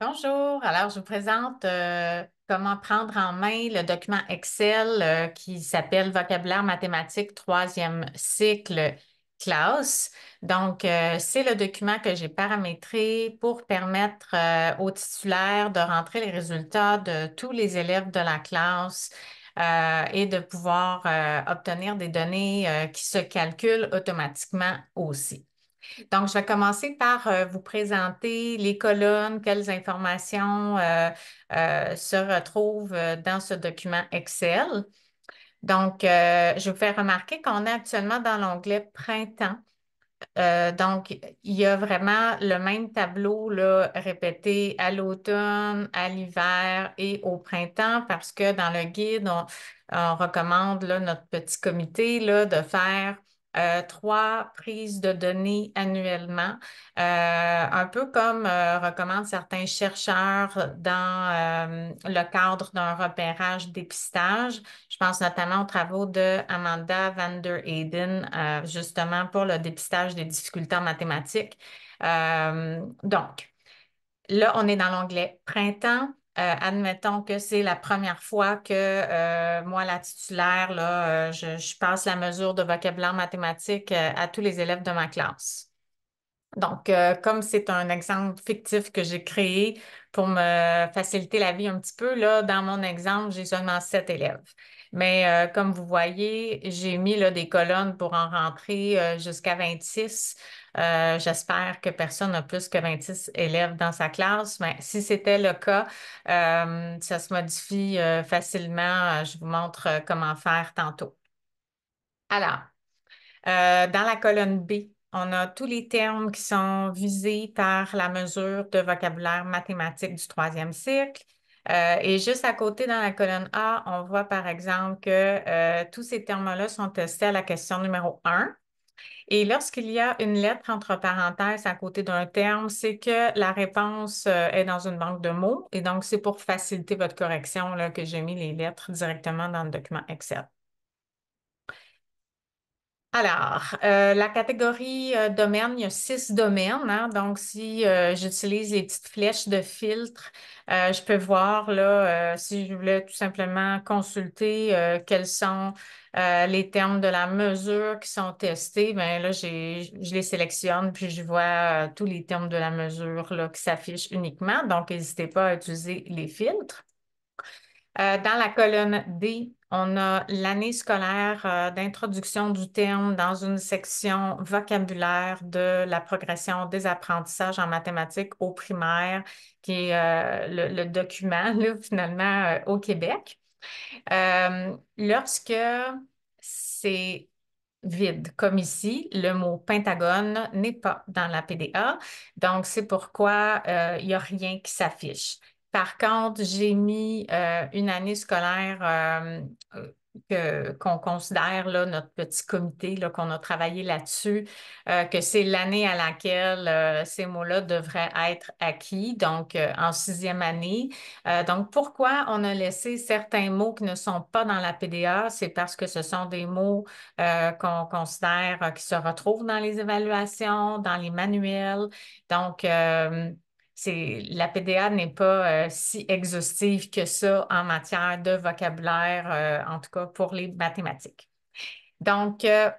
Bonjour, alors je vous présente euh, comment prendre en main le document Excel euh, qui s'appelle Vocabulaire mathématique troisième cycle classe. Donc, euh, c'est le document que j'ai paramétré pour permettre aux titulaires de rentrer les résultats de tous les élèves de la classe et de pouvoir obtenir des données qui se calculent automatiquement aussi. Donc, je vais commencer par euh, vous présenter les colonnes, quelles informations euh, euh, se retrouvent dans ce document Excel. Donc, je vous fais remarquer qu'on est actuellement dans l'onglet Printemps. donc, il y a vraiment le même tableau répété à l'automne, à l'hiver et au printemps parce que dans le guide, on, recommande là, notre petit comité de faire euh, trois prises de données annuellement, euh, un peu comme euh, recommandent certains chercheurs dans le cadre d'un repérage dépistage. Je pense notamment aux travaux de Amanda van der justement pour le dépistage des difficultés en mathématiques. donc, là, on est dans l'onglet printemps. Euh, admettons que c'est la première fois que euh, moi, la titulaire, euh, je, passe la mesure de vocabulaire mathématique à tous les élèves de ma classe. Donc, comme c'est un exemple fictif que j'ai créé pour me faciliter la vie un petit peu, là, dans mon exemple, j'ai seulement sept élèves. Mais comme vous voyez, j'ai mis là, des colonnes pour en rentrer jusqu'à 26. Euh, j'espère que personne n'a plus que 26 élèves dans sa classe, mais ben, si c'était le cas, euh, ça se modifie euh, facilement. Je vous montre comment faire tantôt. Alors, dans la colonne B, on a tous les termes qui sont visés par la mesure de vocabulaire mathématique du troisième cycle. et juste à côté, dans la colonne A, on voit par exemple que tous ces termes-là sont testés à la question numéro 1. Et lorsqu'il y a une lettre entre parenthèses à côté d'un terme, c'est que la réponse euh, est dans une banque de mots. Et donc, c'est pour faciliter votre correction que j'ai mis les lettres directement dans le document Excel. Alors, euh, la catégorie euh, domaine, il y a six domaines. Hein. donc, si euh, j'utilise les petites flèches de filtre, je peux voir là, si je voulais tout simplement consulter quels sont les termes de la mesure qui sont testés. Bien là, je les sélectionne, puis je vois tous les termes de la mesure qui s'affichent uniquement. Donc, n'hésitez pas à utiliser les filtres. dans la colonne D, on a l'année scolaire euh, d'introduction du terme dans une section vocabulaire de la progression des apprentissages en mathématiques au primaire, qui est euh, le, document finalement euh, au Québec. lorsque c'est vide. Comme ici, le mot pentagone n'est pas dans la PDA. Donc, c'est pourquoi il n'y a rien qui s'affiche. Par contre, j'ai mis euh, une année scolaire euh, qu'on considère là, notre petit comité, qu'on a travaillé là-dessus, euh, que c'est l'année à laquelle ces mots-là devraient être acquis, donc en sixième année. donc, pourquoi on a laissé certains mots qui ne sont pas dans la PDA? C'est parce que ce sont des mots qu'on considère qui se retrouvent dans les évaluations, dans les manuels. Donc, c'est la PDA n'est pas euh, si exhaustive que ça en matière de vocabulaire, euh, en tout cas pour les mathématiques. Donc, euh,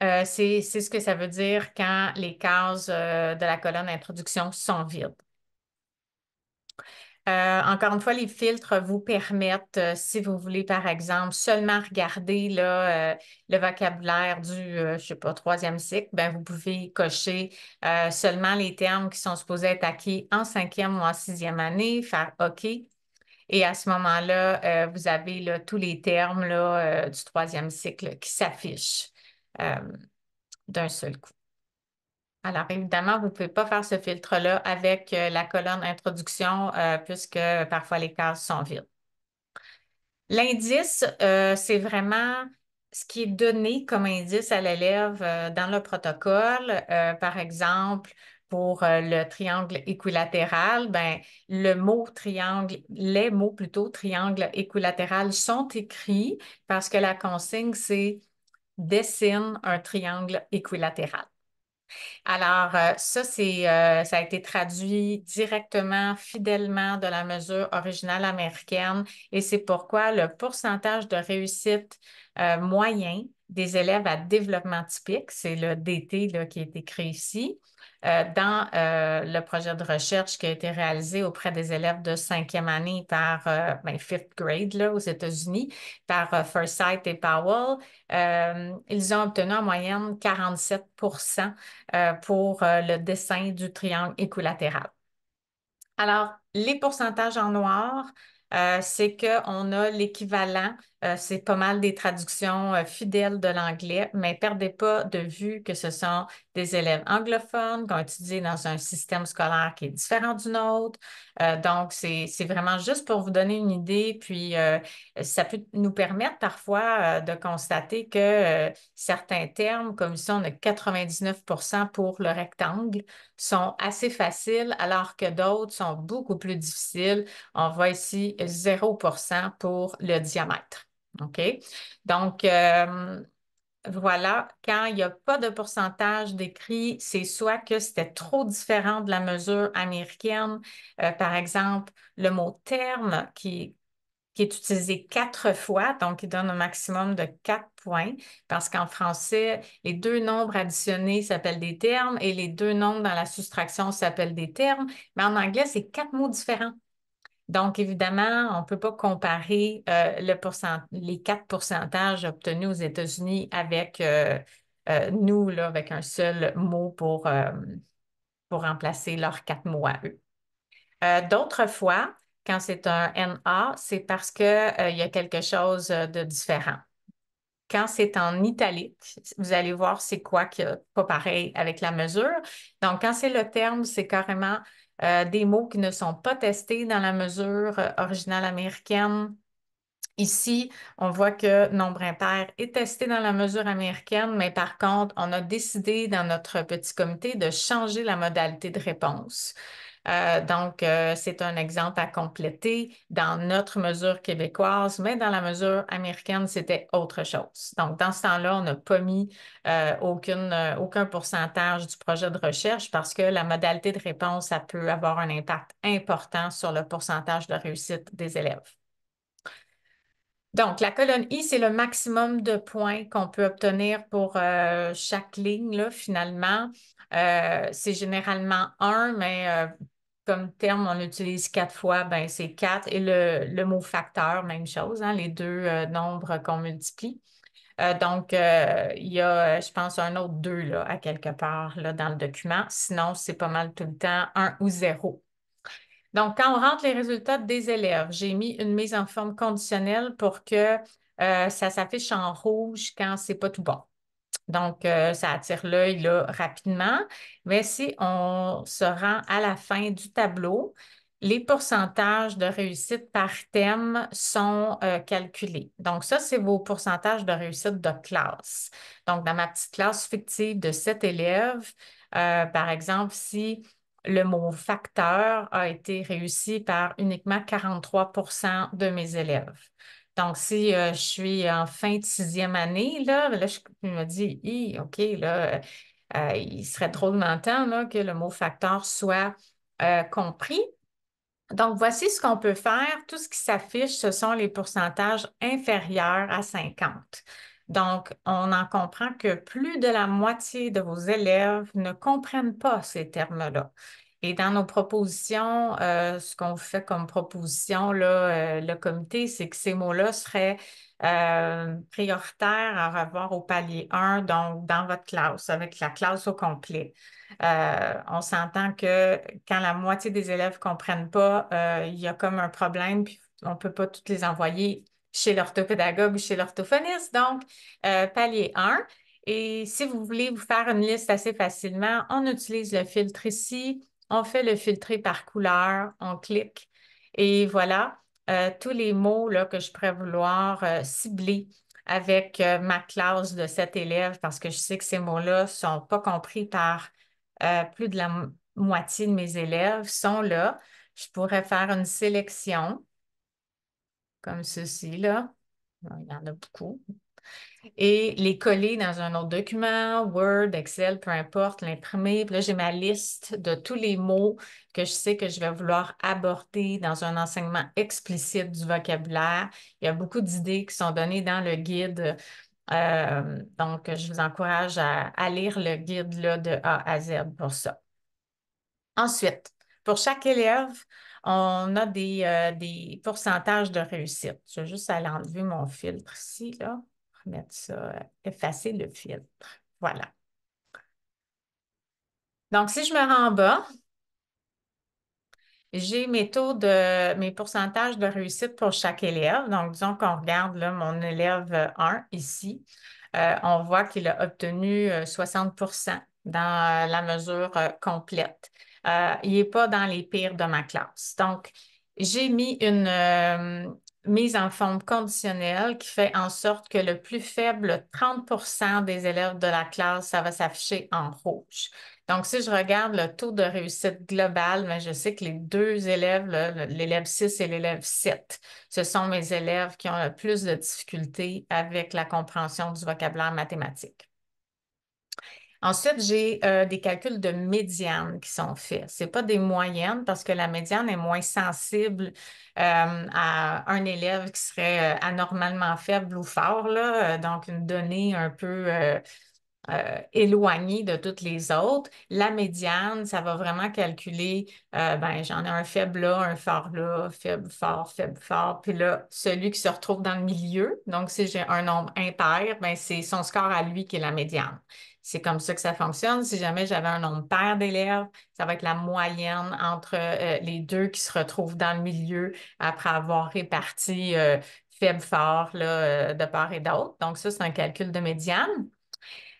c'est ce que ça veut dire quand les cases de la colonne introduction sont vides. Euh, encore une fois, les filtres vous permettent, euh, si vous voulez, par exemple, seulement regarder là, euh, le vocabulaire du, je sais pas, troisième cycle, ben, vous pouvez cocher seulement les termes qui sont supposés être acquis en cinquième ou en sixième année, faire OK. Et à ce moment-là, vous avez là, tous les termes là, du troisième cycle qui s'affichent d'un seul coup. Alors, évidemment, vous ne pouvez pas faire ce filtre-là avec euh, la colonne introduction euh, puisque parfois les cases sont vides. L'indice, euh, c'est vraiment ce qui est donné comme indice à l'élève dans le protocole. par exemple, pour le triangle équilatéral, ben, le mot triangle, les mots plutôt triangle équilatéral sont écrits parce que la consigne, c'est dessine un triangle équilatéral. Alors, euh, ça, euh, ça a été traduit directement, fidèlement de la mesure originale américaine et c'est pourquoi le pourcentage de réussite euh, moyen des élèves à développement typique, c'est le DT qui a été ici, euh, dans euh, le projet de recherche qui a été réalisé auprès des élèves de cinquième année par ben, fifth grade aux États-Unis, par Fursight et Powell. ils ont obtenu en moyenne 47 pour le dessin du triangle équilatéral. Alors, les pourcentages en noir, c'est qu'on a l'équivalent euh, c'est pas mal des traductions euh, fidèles de l'anglais, mais perdez pas de vue que ce sont des élèves anglophones qui ont étudié dans un système scolaire qui est différent du nôtre. Euh, donc, c'est vraiment juste pour vous donner une idée, puis ça peut nous permettre parfois de constater que certains termes, comme ici on a 99 pour le rectangle, sont assez faciles, alors que d'autres sont beaucoup plus difficiles. On voit ici 0 pour le diamètre. OK? Donc, euh, voilà, quand il n'y a pas de pourcentage d'écrit, c'est soit que c'était trop différent de la mesure américaine. Euh, par exemple, le mot terme qui, qui est utilisé quatre fois, donc il donne un maximum de quatre points, parce qu'en français, les deux nombres additionnés s'appellent des termes et les deux nombres dans la soustraction s'appellent des termes, mais en anglais, c'est quatre mots différents. Donc, évidemment, on ne peut pas comparer euh, les quatre pourcentages obtenus aux États-Unis avec euh, euh, nous, là, avec un seul mot pour, pour remplacer leurs quatre mots à eux. D'autres fois, quand c'est un NA, c'est parce qu'il y a quelque chose de différent. Quand c'est en italique, vous allez voir c'est quoi qui n'est pas pareil avec la mesure. Donc, quand c'est le terme, c'est carrément euh, des mots qui ne sont pas testés dans la mesure euh, originale américaine. Ici, on voit que nombre impair est testé dans la mesure américaine, mais par contre, on a décidé dans notre petit comité de changer la modalité de réponse. Euh, donc, euh, c'est un exemple à compléter dans notre mesure québécoise, mais dans la mesure américaine, c'était autre chose. Donc, dans ce temps-là, on n'a pas mis euh, aucun pourcentage du projet de recherche parce que la modalité de réponse, ça peut avoir un impact important sur le pourcentage de réussite des élèves. Donc, la colonne I, c'est le maximum de points qu'on peut obtenir pour chaque ligne, finalement. c'est généralement un, mais comme terme, on l'utilise quatre fois, ben c'est quatre. Et le, mot facteur, même chose, hein, les deux euh, nombres qu'on multiplie. Euh, donc, euh, il y a, je pense, un autre deux là, à quelque part là, dans le document. Sinon, c'est pas mal tout le temps un ou zéro. Donc, quand on rentre les résultats des élèves, j'ai mis une mise en forme conditionnelle pour que ça s'affiche en rouge quand c'est pas tout bon. Donc, euh, ça attire l'œil rapidement. Mais si on se rend à la fin du tableau, les pourcentages de réussite par thème sont euh, calculés. Donc, ça, c'est vos pourcentages de réussite de classe. Donc, dans ma petite classe fictive de sept élèves, euh, par exemple, si le mot facteur a été réussi par uniquement 43 de mes élèves. Donc, si euh, je suis en fin de sixième année, là, ben là je, me dis, OK, là, euh, euh, il serait trop de m'entendre que le mot facteur soit compris. Donc, voici ce qu'on peut faire. Tout ce qui s'affiche, ce sont les pourcentages inférieurs à 50. Donc, on en comprend que plus de la moitié de vos élèves ne comprennent pas ces termes-là. Et dans nos propositions, euh, ce qu'on fait comme proposition, là, euh, le comité, c'est que ces mots-là seraient euh, prioritaires à revoir au palier 1, donc dans votre classe, avec la classe au complet. on s'entend que quand la moitié des élèves ne comprennent pas, il y a comme un problème, puis on ne peut pas toutes les envoyer chez l'orthopédagogue ou chez l'orthophoniste. Donc, palier 1. Et si vous voulez vous faire une liste assez facilement, on utilise le filtre ici on fait le filtrer par couleur, on clique et voilà euh, tous les mots là, que je pourrais vouloir euh, cibler avec euh, ma classe de cet élève parce que je sais que ces mots-là ne sont pas compris par plus de la moitié de mes élèves, sont là. Je pourrais faire une sélection comme ceci là. Il y en a beaucoup et les coller dans un autre document, Word, Excel, peu importe, l'imprimer. Puis là, j'ai ma liste de tous les mots que je sais que je vais vouloir aborder dans un enseignement explicite du vocabulaire. Il y a beaucoup d'idées qui sont données dans le guide. Euh, donc, je vous encourage à, lire le guide de A à Z pour ça. Ensuite, pour chaque élève, on a des, euh, des pourcentages de réussite. Je vais juste aller enlever mon filtre ici, là mettre ça, effacer euh, le filtre. Voilà. Donc, si je me rends bas, j'ai mes taux de mes pourcentages de réussite pour chaque élève. Donc, disons qu'on regarde là, mon élève 1 euh, ici. Euh, on voit qu'il a obtenu 60 dans la mesure complète. il n'est pas dans les pires de ma classe. Donc, j'ai mis une, mise en forme conditionnelle qui fait en sorte que le plus faible 30 des élèves de la classe, ça va s'afficher en rouge. Donc, si je regarde le taux de réussite global, ben, je sais que les deux élèves, l'élève 6 et l'élève 7, ce sont mes élèves qui ont le plus de difficultés avec la compréhension du vocabulaire mathématique. Ensuite, j'ai euh, des calculs de médiane qui sont faits. Ce n'est pas des moyennes parce que la médiane est moins sensible euh, à un élève qui serait euh, anormalement faible ou fort, donc une donnée un peu éloignée de toutes les autres. La médiane, ça va vraiment calculer, ben, j'en ai un faible là, un fort là, faible, fort, faible, fort, puis là, celui qui se retrouve dans le milieu, donc si j'ai un nombre impair, ben, c'est son score à lui qui est la médiane. C'est comme ça que ça fonctionne. Si jamais j'avais un nombre pair d'élèves, ça va être la moyenne entre euh, les deux qui se retrouvent dans le milieu après avoir réparti euh, faible fort euh, de part et d'autre. Donc, ça, c'est un calcul de médiane.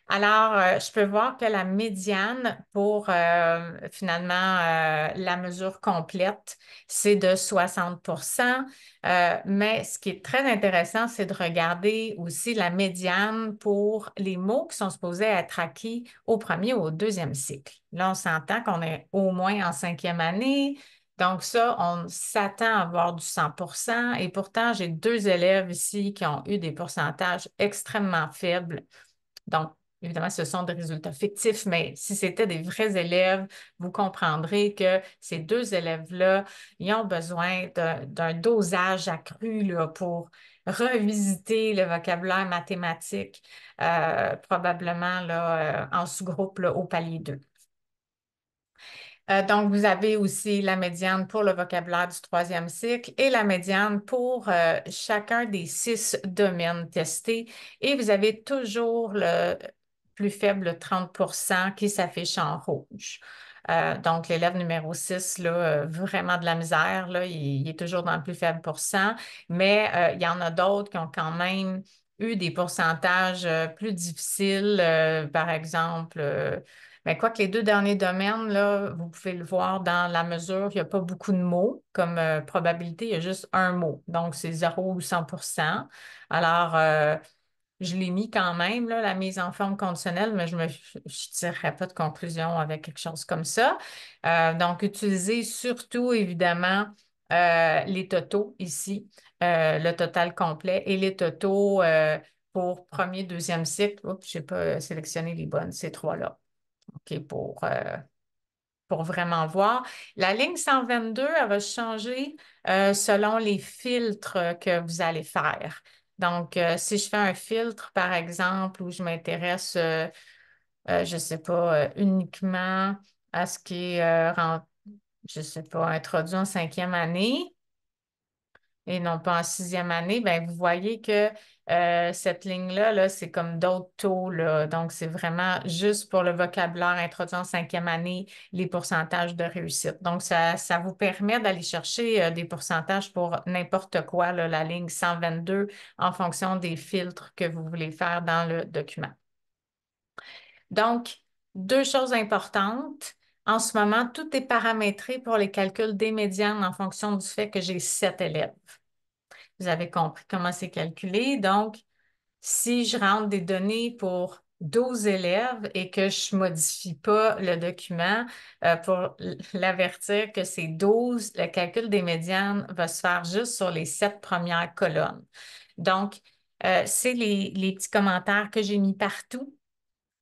Alors, euh, je peux voir que la médiane pour euh, finalement euh, la mesure complète, c'est de 60 mais ce qui est très intéressant, c'est de regarder aussi la médiane pour les mots qui sont supposés être acquis au premier ou au deuxième cycle. Là, on s'entend qu'on est au moins en cinquième année. Donc, ça, on s'attend à avoir du 100 et pourtant, j'ai deux élèves ici qui ont eu des pourcentages extrêmement faibles. Donc, Évidemment, ce sont des résultats fictifs, mais si c'était des vrais élèves, vous comprendrez que ces deux élèves-là, ils ont besoin d'un dosage accru là, pour revisiter le vocabulaire mathématique, euh, probablement là, euh, en sous-groupe au palier 2. Euh, donc, vous avez aussi la médiane pour le vocabulaire du troisième cycle et la médiane pour chacun des six domaines testés. Et vous avez toujours le, plus faible 30 qui s'affiche en rouge. Euh, donc, l'élève numéro 6, là, euh, vraiment de la misère, là, il, est toujours dans le plus faible pourcent, mais euh, il y en a d'autres qui ont quand même eu des pourcentages plus difficiles, par exemple. mais quoi que les deux derniers domaines, là, vous pouvez le voir dans la mesure, il n'y a pas beaucoup de mots comme probabilité, il y a juste un mot. Donc, c'est 0 ou 100 Alors, je l'ai mis quand même, là, la mise en forme conditionnelle, mais je ne tirerai pas de conclusion avec quelque chose comme ça. Euh, donc, utilisez surtout, évidemment, euh, les totaux ici, euh, le total complet et les totaux pour premier, deuxième cycle. Oups, je n'ai pas sélectionné les bonnes, ces trois-là. OK, pour, pour vraiment voir. La ligne 122, elle va changer selon les filtres que vous allez faire. Donc, euh, si je fais un filtre, par exemple, où je m'intéresse, euh, euh, je ne sais pas, uniquement à ce qui est, je sais pas, introduit en cinquième année, et non pas en sixième année, ben vous voyez que euh, cette ligne-là, -là, c'est comme d'autres taux. Là. Donc, c'est vraiment juste pour le vocabulaire introduit en cinquième année, les pourcentages de réussite. Donc, ça, ça vous permet d'aller chercher euh, des pourcentages pour n'importe quoi, là, la ligne 122, en fonction des filtres que vous voulez faire dans le document. Donc, deux choses importantes. En ce moment, tout est paramétré pour les calculs des médianes en fonction du fait que j'ai sept élèves. Vous avez compris comment c'est calculé. Donc, si je rentre des données pour 12 élèves et que je ne modifie pas le document euh, pour l'avertir que c'est 12, le calcul des médianes va se faire juste sur les sept premières colonnes. Donc, euh, c'est les petits commentaires que j'ai mis partout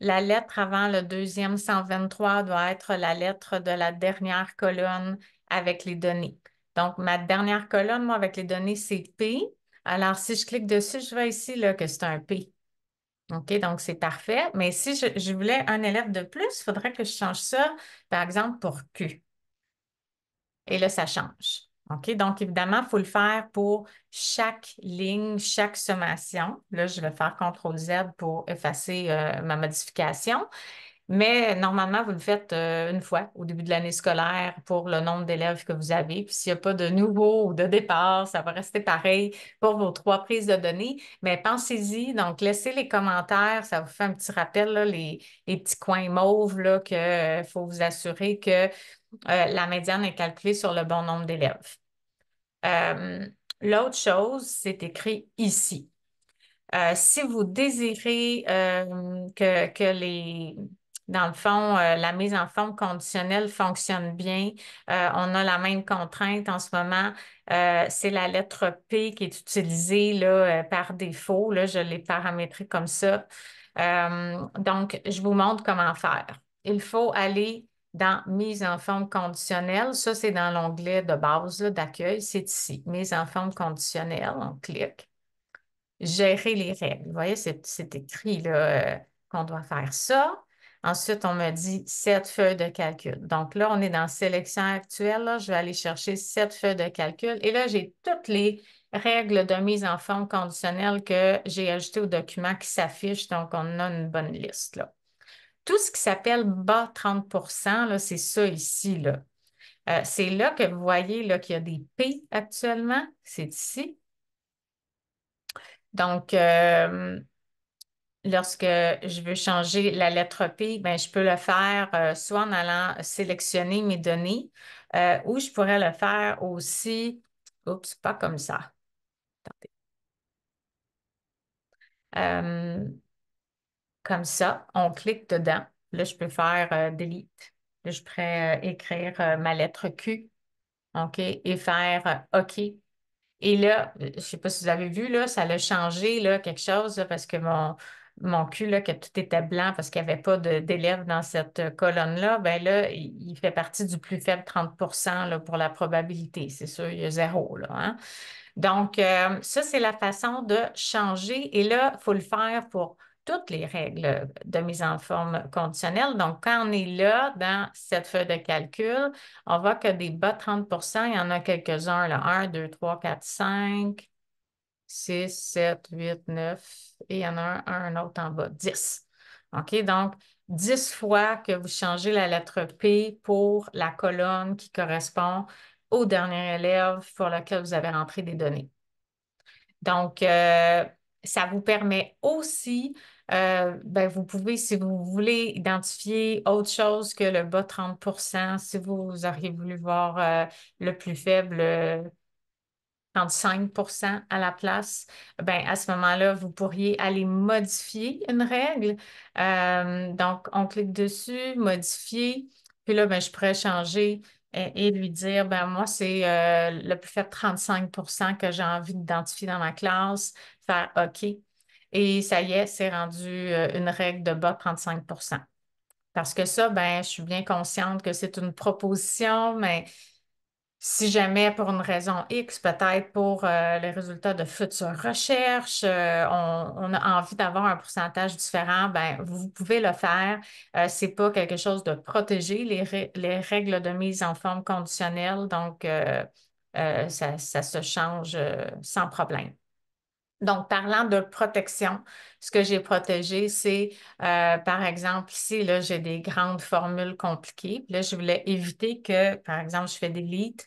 la lettre avant le deuxième 123 doit être la lettre de la dernière colonne avec les données. Donc, ma dernière colonne, moi, avec les données, c'est P. Alors, si je clique dessus, je vois ici là, que c'est un P. OK, donc c'est parfait. Mais si je, voulais un élève de plus, il faudrait que je change ça, par exemple, pour Q. Et là, ça change. OK? Donc, évidemment, il faut le faire pour chaque ligne, chaque sommation. Là, je vais faire CTRL Z pour effacer euh, ma modification. Mais normalement, vous le faites euh, une fois au début de l'année scolaire pour le nombre d'élèves que vous avez. Puis s'il n'y a pas de nouveau ou de départ, ça va rester pareil pour vos trois prises de données. Mais pensez-y. Donc, laissez les commentaires. Ça vous fait un petit rappel, les, petits coins mauves, qu'il euh, faut vous assurer que euh, la médiane est calculée sur le bon nombre d'élèves. Euh, l'autre chose, c'est écrit ici. Euh, si vous désirez que, les, dans le fond, la mise en forme conditionnelle fonctionne bien. on a la même contrainte en ce moment. c'est la lettre P qui est utilisée là, par défaut. Là, je l'ai paramétrée comme ça. donc, je vous montre comment faire. Il faut aller dans Mise en forme conditionnelle. Ça, c'est dans l'onglet de base d'accueil. C'est ici, Mise en forme conditionnelle. On clique. Gérer les règles. Vous voyez, c'est écrit là, euh, qu'on doit faire ça. Ensuite, on me dit sept feuilles de calcul. Donc là, on est dans sélection actuelle. Je vais aller chercher sept feuilles de calcul. Et là, j'ai toutes les règles de mise en forme conditionnelle que j'ai ajoutées au document qui s'affiche. Donc, on a une bonne liste. Là. Tout ce qui s'appelle bas 30 c'est ça ici. Là. Euh, c'est là que vous voyez qu'il y a des P actuellement. C'est ici. Donc, euh, lorsque je veux changer la lettre P, ben, je peux le faire euh, soit en allant sélectionner mes données ou je pourrais le faire aussi. Oups, pas comme ça. Attendez comme ça. On clique dedans. Là, je peux faire euh, delete. Là, je pourrais euh, écrire euh, ma lettre Q. OK? Et faire OK. Et là, je ne sais pas si vous avez vu, là, ça l'a changé là, quelque chose parce que mon, mon Q, là, que tout était blanc parce qu'il n'y avait pas d'élève dans cette colonne-là, ben là, il fait partie du plus faible 30 là, pour la probabilité. C'est sûr, il y a zéro. Hein. Donc, ça, c'est la façon de changer. Et là, il faut le faire pour toutes les règles de mise en forme conditionnelle. Donc, quand on est là dans cette feuille de calcul, on voit que des bas 30 il y en a quelques-uns, là, 1, 2, 3, 4, 5, 6, 7, 8, 9, et il y en a un, autre en bas, 10. OK, donc 10 fois que vous changez la lettre P pour la colonne qui correspond au dernier élève pour lequel vous avez rentré des données. Donc, euh, ça vous permet aussi euh, ben vous pouvez, si vous voulez, identifier autre chose que le bas 30 si vous auriez voulu voir euh, le plus faible. 35 euh, à la place, ben à ce moment-là, vous pourriez aller modifier une règle. donc, on clique dessus, modifier, puis là, ben, je pourrais changer et, lui dire, ben moi, c'est le plus faible 35 que j'ai envie d'identifier dans ma classe, faire OK. Et ça y est, c'est rendu euh, une règle de bas 35 parce que ça, ben, je suis bien consciente que c'est une proposition, mais si jamais pour une raison X, peut-être pour euh, les résultats de futures recherches, euh, on, a envie d'avoir un pourcentage différent, ben, vous pouvez le faire. Ce n'est pas quelque chose de protégé, les, règles de mise en forme conditionnelle, donc ça, se change sans problème. Donc, parlant de protection, ce que j'ai protégé, c'est, euh, par exemple, ici, là, j'ai des grandes formules compliquées. Là, je voulais éviter que, par exemple, je fais des leads.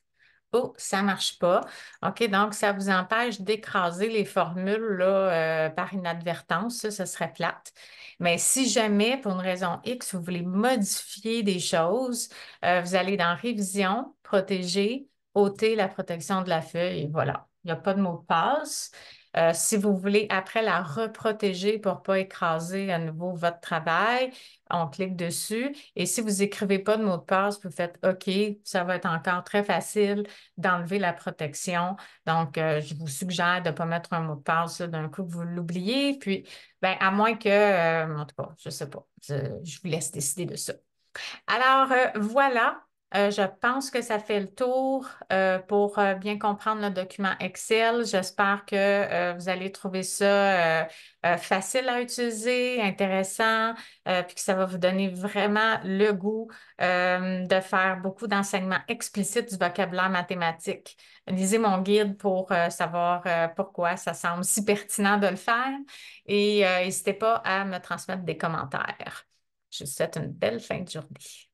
Oh, ça ne marche pas. OK, donc ça vous empêche d'écraser les formules là, euh, par inadvertance. Ça, ce serait plate. Mais si jamais, pour une raison X, vous voulez modifier des choses, euh, vous allez dans Révision, Protéger, ôter la protection de la feuille. Voilà. Il n'y a pas de mot de passe. Euh, si vous voulez après la reprotéger pour ne pas écraser à nouveau votre travail, on clique dessus. Et si vous n'écrivez pas de mot de passe, vous faites OK, ça va être encore très facile d'enlever la protection. Donc, euh, je vous suggère de ne pas mettre un mot de passe d'un coup, que vous l'oubliez. Puis, ben, à moins que, euh, en tout cas, je ne sais pas, je, vous laisse décider de ça. Alors, voilà, euh, je pense que ça fait le tour euh, pour euh, bien comprendre le document Excel. J'espère que vous allez trouver ça facile à utiliser, intéressant, puis que ça va vous donner vraiment le goût de faire beaucoup d'enseignements explicites du vocabulaire mathématique. Lisez mon guide pour savoir pourquoi ça semble si pertinent de le faire et n'hésitez pas à me transmettre des commentaires. Je vous souhaite une belle fin de journée.